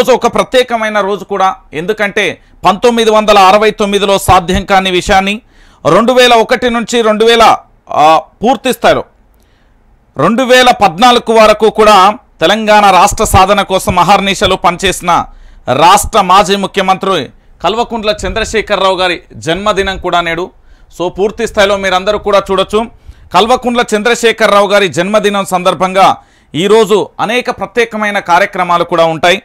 రోజు ఒక ప్రత్యేకమైన రోజు కూడా ఎందుకంటే పంతొమ్మిది వందల అరవై తొమ్మిదిలో సాధ్యం కాని విషయాన్ని రెండు వేల ఒకటి నుంచి రెండు వేల పూర్తి స్థాయిలో రెండు వేల పద్నాలుగు వరకు కూడా తెలంగాణ రాష్ట్ర సాధన కోసం అహర్నిశలు పనిచేసిన రాష్ట్ర మాజీ ముఖ్యమంత్రి కల్వకుంట్ల చంద్రశేఖరరావు గారి జన్మదినం కూడా నేడు సో పూర్తి స్థాయిలో మీరందరూ కూడా చూడొచ్చు కల్వకుంట్ల చంద్రశేఖరరావు గారి జన్మదినం సందర్భంగా ఈరోజు అనేక ప్రత్యేకమైన కార్యక్రమాలు కూడా ఉంటాయి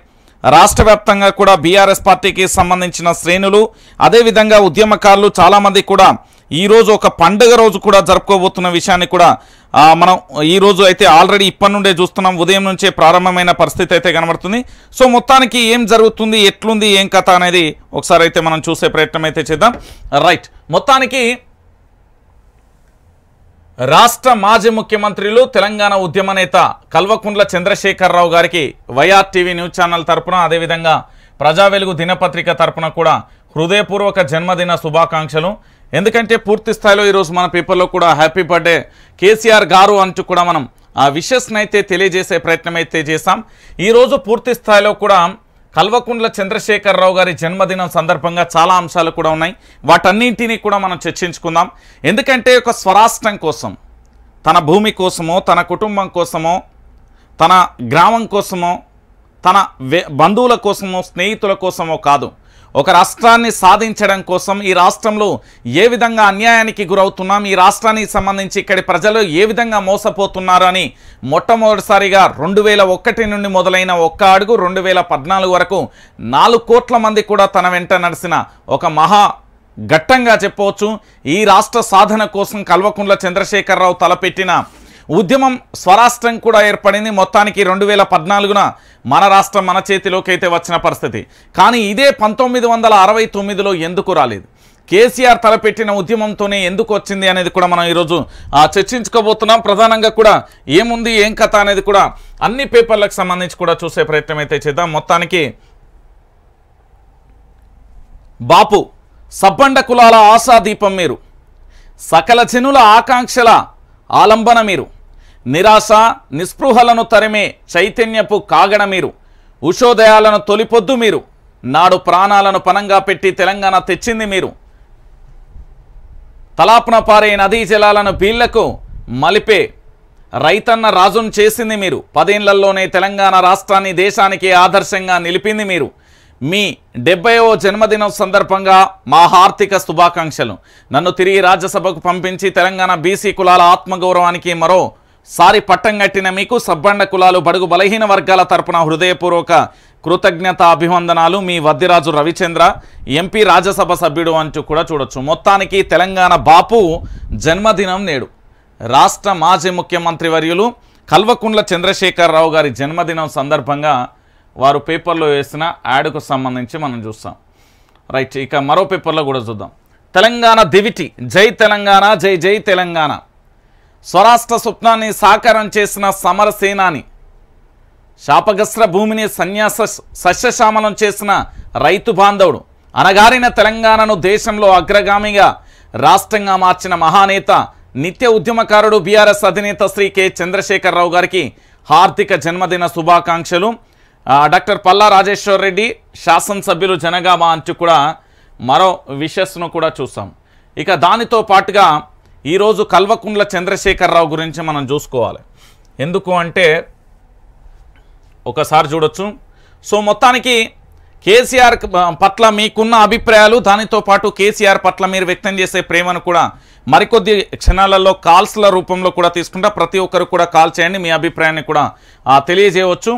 రాష్ట్ర వ్యాప్తంగా కూడా బీఆర్ఎస్ పార్టీకి సంబంధించిన శ్రేణులు అదేవిధంగా ఉద్యమకారులు చాలామంది కూడా ఈరోజు ఒక పండుగ రోజు కూడా జరుపుకోబోతున్న విషయాన్ని కూడా మనం ఈరోజు అయితే ఆల్రెడీ ఇప్పటి నుండే చూస్తున్నాం ఉదయం నుంచే ప్రారంభమైన పరిస్థితి అయితే కనబడుతుంది సో మొత్తానికి ఏం జరుగుతుంది ఎట్లుంది ఏం కథ అనేది ఒకసారి అయితే మనం చూసే ప్రయత్నం అయితే చేద్దాం రైట్ మొత్తానికి రాష్ట్ర మాజీ ముఖ్యమంత్రులు తెలంగాణ ఉద్యమ నేత కల్వకుండ్ల చంద్రశేఖరరావు గారికి వైఆర్ టీవీ న్యూస్ ఛానల్ తరపున అదేవిధంగా ప్రజా వెలుగు దినపత్రిక తరఫున కూడా హృదయపూర్వక జన్మదిన శుభాకాంక్షలు ఎందుకంటే పూర్తి స్థాయిలో ఈరోజు మన పేపర్లో కూడా హ్యాపీ బర్త్డే కేసీఆర్ గారు అంటూ కూడా మనం ఆ విషస్నైతే తెలియజేసే ప్రయత్నం అయితే చేశాం ఈరోజు పూర్తి స్థాయిలో కూడా కల్వకుండ్ల చంద్రశేఖరరావు గారి జన్మదినం సందర్భంగా చాలా అంశాలు కూడా ఉన్నాయి వాటన్నింటినీ కూడా మనం చర్చించుకుందాం ఎందుకంటే ఒక స్వరాష్ట్రం కోసం తన భూమి కోసమో తన కుటుంబం కోసమో తన గ్రామం కోసమో తన బంధువుల కోసమో స్నేహితుల కోసమో కాదు ఒక రాష్ట్రాన్ని సాధించడం కోసం ఈ రాష్ట్రంలో ఏ విధంగా అన్యాయానికి గురవుతున్నాం ఈ రాష్ట్రానికి సంబంధించి ఇక్కడి ప్రజలు ఏ విధంగా మోసపోతున్నారని మొట్టమొదటిసారిగా రెండు వేల ఒకటి నుండి మొదలైన ఒక్క అడుగు రెండు వేల పద్నాలుగు వరకు నాలుగు కోట్ల మంది కూడా తన వెంట నడిచిన ఒక మహా ఘట్టంగా చెప్పవచ్చు ఈ రాష్ట్ర సాధన కోసం కల్వకుండ్ల చంద్రశేఖరరావు తలపెట్టిన ఉద్యమం స్వరాష్ట్రం కూడా ఏర్పడింది మొత్తానికి రెండు వేల పద్నాలుగున మన రాష్ట్రం మన చేతిలోకి అయితే వచ్చిన పరిస్థితి కానీ ఇదే పంతొమ్మిది వందల అరవై తొమ్మిదిలో ఎందుకు రాలేదు కేసీఆర్ తలపెట్టిన ఉద్యమంతోనే ఎందుకు వచ్చింది అనేది కూడా మనం ఈరోజు చర్చించుకోబోతున్నాం ప్రధానంగా కూడా ఏముంది ఏం కథ అనేది కూడా అన్ని పేపర్లకు సంబంధించి కూడా చూసే ప్రయత్నం అయితే చేద్దాం మొత్తానికి బాపు సబ్బండ కులాల ఆశాదీపం మీరు సకల జనుల ఆకాంక్షల ఆలంబన మీరు నిరాశ నిస్పృహలను తరిమే చైతన్యపు కాగడ మీరు ఉషోదయాలను తొలిపొద్దు మీరు నాడు ప్రాణాలను పనంగా పెట్టి తెలంగాణ తెచ్చింది మీరు తలాపున పారే నదీ జలాలను బీళ్లకు మలిపే రైతన్న రాజును చేసింది మీరు పదేళ్లలోనే తెలంగాణ రాష్ట్రాన్ని దేశానికి ఆదర్శంగా నిలిపింది మీరు మీ డెబ్బైవ జన్మదినం సందర్భంగా మా హార్దిక శుభాకాంక్షలు నన్ను తిరిగి రాజ్యసభకు పంపించి తెలంగాణ బీసీ కులాల ఆత్మగౌరవానికి మరో సారి పట్టం కట్టిన మీకు సబ్బండ కులాలు బడుగు బలహీన వర్గాల తరపున హృదయపూర్వక కృతజ్ఞత అభివందనాలు మీ వద్దిరాజు రవిచంద్ర ఎంపీ రాజ్యసభ సభ్యుడు అంటూ కూడా చూడొచ్చు మొత్తానికి తెలంగాణ బాపు జన్మదినం నేడు రాష్ట్ర మాజీ ముఖ్యమంత్రి వర్యులు కల్వకుండ్ల చంద్రశేఖరరావు గారి జన్మదినం సందర్భంగా వారు పేపర్లో వేసిన యాడ్కు సంబంధించి మనం చూస్తాం రైట్ ఇక మరో పేపర్లో కూడా చూద్దాం తెలంగాణ దివిటి జై తెలంగాణ జై జై తెలంగాణ స్వరాష్ట్ర స్వప్నాన్ని సాకారం చేసిన సమరసేనాని శాపగస్త్ర భూమిని సన్యాస సస్యశామలం చేసిన రైతు బాంధవుడు అనగారిన తెలంగాణను దేశంలో అగ్రగామిగా రాష్ట్రంగా మార్చిన మహానేత నిత్య ఉద్యమకారుడు బీఆర్ఎస్ అధినేత శ్రీ కె చంద్రశేఖరరావు గారికి హార్దిక జన్మదిన శుభాకాంక్షలు డాక్టర్ పల్లా రాజేశ్వర్ రెడ్డి శాసనసభ్యులు జనగామ అంటూ కూడా మరో విషస్ను కూడా చూసాం ఇక దానితో పాటుగా ఈరోజు కల్వకుండ్ల చంద్రశేఖరరావు గురించి మనం చూసుకోవాలి ఎందుకు అంటే ఒకసారి చూడొచ్చు సో మొత్తానికి కేసీఆర్ పట్ల మీకున్న అభిప్రాయాలు దానితో పాటు కేసీఆర్ పట్ల మీరు వ్యక్తం చేసే ప్రేమను కూడా మరికొద్ది క్షణాలలో కాల్స్ల రూపంలో కూడా తీసుకుంటా ప్రతి ఒక్కరు కూడా కాల్ చేయండి మీ అభిప్రాయాన్ని కూడా తెలియజేయవచ్చు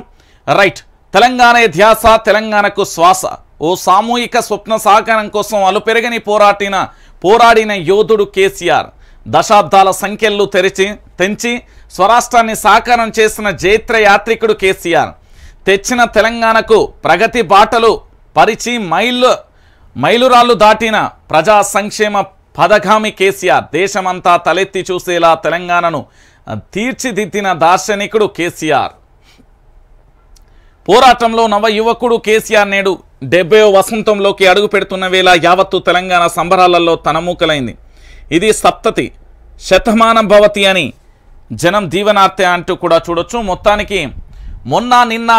రైట్ తెలంగాణ ధ్యాస తెలంగాణకు శ్వాస ఓ సామూహిక స్వప్న సాకారం కోసం అలుపెరగని పోరాటిన పోరాడిన యోధుడు కేసీఆర్ దశాబ్దాల సంఖ్యలు తెరిచి తెంచి స్వరాష్ట్రాన్ని సాకారం చేసిన జైత్ర యాత్రికుడు కేసీఆర్ తెచ్చిన తెలంగాణకు ప్రగతి బాటలు పరిచి మైళ్ళు మైలురాళ్ళు దాటిన ప్రజా సంక్షేమ పథకామి కేసీఆర్ దేశమంతా తలెత్తి చూసేలా తెలంగాణను తీర్చిదిద్దిన దార్శనికుడు కేసీఆర్ పోరాటంలో నవ యువకుడు కేసీఆర్ నేడు డెబ్బై వసంతంలోకి అడుగు పెడుతున్న వేళ యావత్తు తెలంగాణ సంబరాలలో తనమూకలైంది ఇది సప్తతి శతమానం భవతి అని జనం దీవనార్తె అంటూ కూడా చూడొచ్చు మొత్తానికి మొన్న నిన్న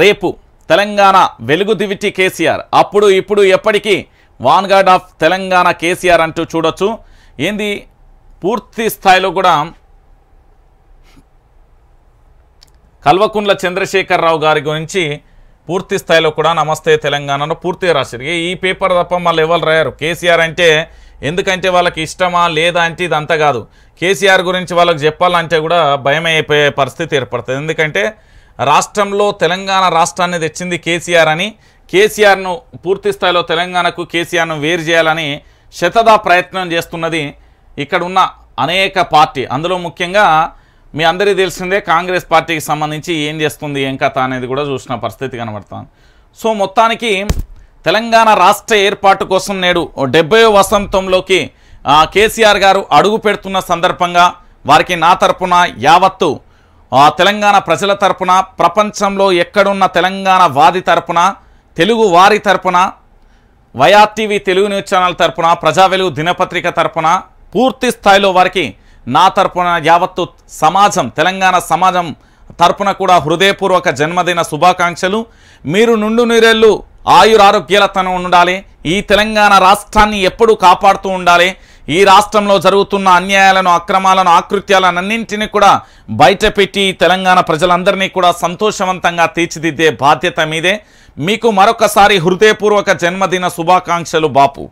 రేపు తెలంగాణ వెలుగు దివిటి కేసీఆర్ అప్పుడు ఇప్పుడు ఎప్పటికీ వాన్గార్డ్ ఆఫ్ తెలంగాణ కేసీఆర్ అంటూ చూడొచ్చు ఏంది పూర్తి స్థాయిలో కూడా కల్వకుండ్ల చంద్రశేఖరరావు గారి గురించి పూర్తి స్థాయిలో కూడా నమస్తే తెలంగాణలో పూర్తిగా రాశారు ఈ పేపర్ తప్ప మళ్ళీ ఎవరు రాయారు కేసీఆర్ అంటే ఎందుకంటే వాళ్ళకి ఇష్టమా లేదా అంటే ఇది అంతా కాదు కేసీఆర్ గురించి వాళ్ళకి చెప్పాలంటే కూడా భయమైపోయే పరిస్థితి ఏర్పడుతుంది ఎందుకంటే రాష్ట్రంలో తెలంగాణ రాష్ట్రాన్ని తెచ్చింది కేసీఆర్ అని కేసీఆర్ను పూర్తి స్థాయిలో తెలంగాణకు కేసీఆర్ను వేరు చేయాలని శతదా ప్రయత్నం చేస్తున్నది ఇక్కడ ఉన్న అనేక పార్టీ అందులో ముఖ్యంగా మీ అందరికీ తెలిసిందే కాంగ్రెస్ పార్టీకి సంబంధించి ఏం చేస్తుంది ఏం కథ అనేది కూడా చూసిన పరిస్థితి కనబడుతుంది సో మొత్తానికి తెలంగాణ రాష్ట్ర ఏర్పాటు కోసం నేడు డెబ్బై వసంతంలోకి కేసీఆర్ గారు అడుగు పెడుతున్న సందర్భంగా వారికి నా తరపున యావత్తు తెలంగాణ ప్రజల తరపున ప్రపంచంలో ఎక్కడున్న తెలంగాణ వాది తరపున తెలుగు వారి తరపున వైఆర్టీవీ తెలుగు న్యూస్ ఛానల్ తరపున వెలుగు దినపత్రిక తరపున పూర్తి స్థాయిలో వారికి నా తరపున యావత్తు సమాజం తెలంగాణ సమాజం తరపున కూడా హృదయపూర్వక జన్మదిన శుభాకాంక్షలు మీరు నుండు నీరెళ్ళు ఆయురారోగ్యాలతను ఉండాలి ఈ తెలంగాణ రాష్ట్రాన్ని ఎప్పుడు కాపాడుతూ ఉండాలి ఈ రాష్ట్రంలో జరుగుతున్న అన్యాయాలను అక్రమాలను అన్నింటినీ కూడా బయటపెట్టి తెలంగాణ ప్రజలందరినీ కూడా సంతోషవంతంగా తీర్చిదిద్దే బాధ్యత మీదే మీకు మరొకసారి హృదయపూర్వక జన్మదిన శుభాకాంక్షలు బాపు